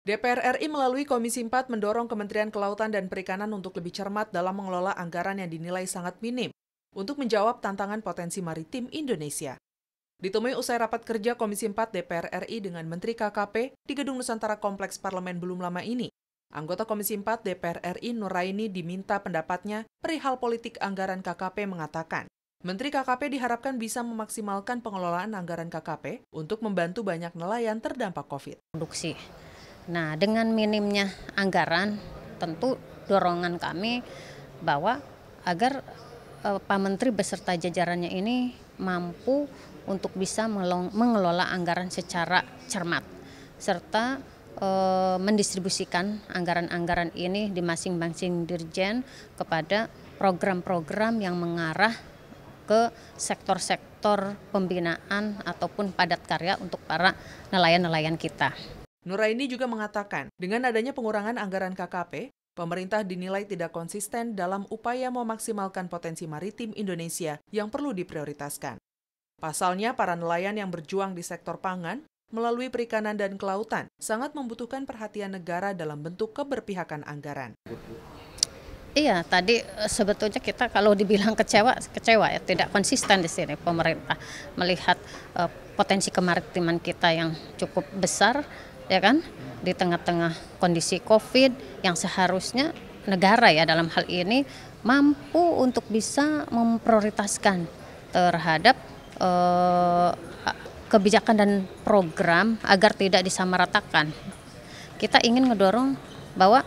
DPR RI melalui Komisi 4 mendorong Kementerian Kelautan dan Perikanan untuk lebih cermat dalam mengelola anggaran yang dinilai sangat minim untuk menjawab tantangan potensi maritim Indonesia. Ditemui usai rapat kerja Komisi 4 DPR RI dengan Menteri KKP di Gedung Nusantara Kompleks Parlemen belum lama ini, anggota Komisi 4 DPR RI Nuraini diminta pendapatnya perihal politik anggaran KKP mengatakan, Menteri KKP diharapkan bisa memaksimalkan pengelolaan anggaran KKP untuk membantu banyak nelayan terdampak COVID. Produksi. Nah, dengan minimnya anggaran, tentu dorongan kami bahwa agar eh, Pak Menteri beserta jajarannya ini mampu untuk bisa mengelola anggaran secara cermat serta eh, mendistribusikan anggaran-anggaran ini di masing-masing dirjen kepada program-program yang mengarah ke sektor-sektor pembinaan ataupun padat karya untuk para nelayan-nelayan kita. Nuraini juga mengatakan, dengan adanya pengurangan anggaran KKP, pemerintah dinilai tidak konsisten dalam upaya memaksimalkan potensi maritim Indonesia yang perlu diprioritaskan. Pasalnya, para nelayan yang berjuang di sektor pangan melalui perikanan dan kelautan sangat membutuhkan perhatian negara dalam bentuk keberpihakan anggaran. Iya, tadi eh, sebetulnya kita kalau dibilang kecewa, kecewa ya tidak konsisten di sini pemerintah melihat uh, potensi kemaritiman kita yang cukup besar, ya kan, di tengah-tengah kondisi COVID yang seharusnya negara ya dalam hal ini mampu untuk bisa memprioritaskan terhadap uh, kebijakan dan program agar tidak disamaratakan. Kita ingin mendorong bahwa